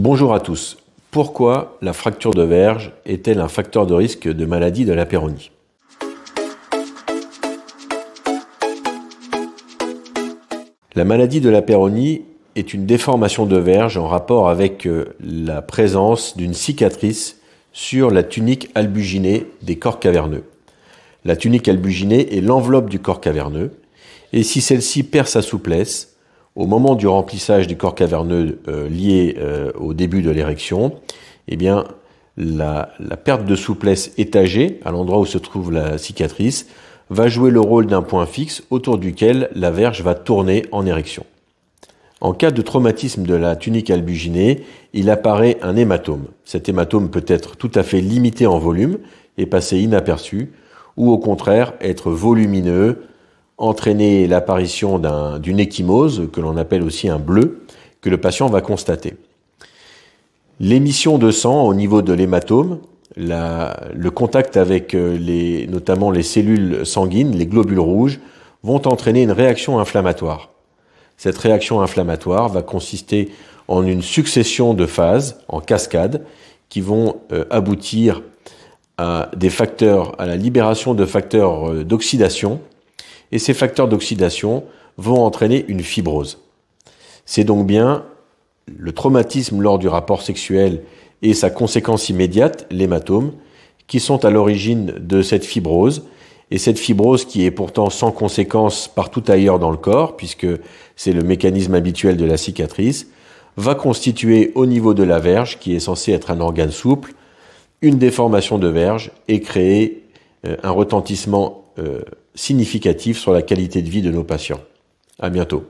Bonjour à tous. Pourquoi la fracture de verge est-elle un facteur de risque de maladie de la péronie La maladie de la péronie est une déformation de verge en rapport avec euh, la présence d'une cicatrice sur la tunique albuginée des corps caverneux. La tunique albuginée est l'enveloppe du corps caverneux et si celle-ci perd sa souplesse, au moment du remplissage du corps caverneux euh, lié euh, au début de l'érection, eh bien, la, la, perte de souplesse étagée à l'endroit où se trouve la cicatrice va jouer le rôle d'un point fixe autour duquel la verge va tourner en érection. En cas de traumatisme de la tunique albuginée, il apparaît un hématome. Cet hématome peut être tout à fait limité en volume et passer inaperçu, ou au contraire être volumineux, entraîner l'apparition d'une échymose, que l'on appelle aussi un bleu, que le patient va constater. L'émission de sang au niveau de l'hématome, le contact avec euh, les, notamment les cellules sanguines, les globules rouges, vont entraîner une réaction inflammatoire. Cette réaction inflammatoire va consister en une succession de phases, en cascade, qui vont euh, aboutir à des facteurs, à la libération de facteurs euh, d'oxydation et ces facteurs d'oxydation vont entraîner une fibrose. C'est donc bien le traumatisme lors du rapport sexuel et sa conséquence immédiate, l'hématome, qui sont à l'origine de cette fibrose, et cette fibrose qui est pourtant sans conséquence partout ailleurs dans le corps, puisque c'est le mécanisme habituel de la cicatrice, va constituer au niveau de la verge, qui est censée être un organe souple, une déformation de verge et créer euh, un retentissement euh, significatif sur la qualité de vie de nos patients. À bientôt.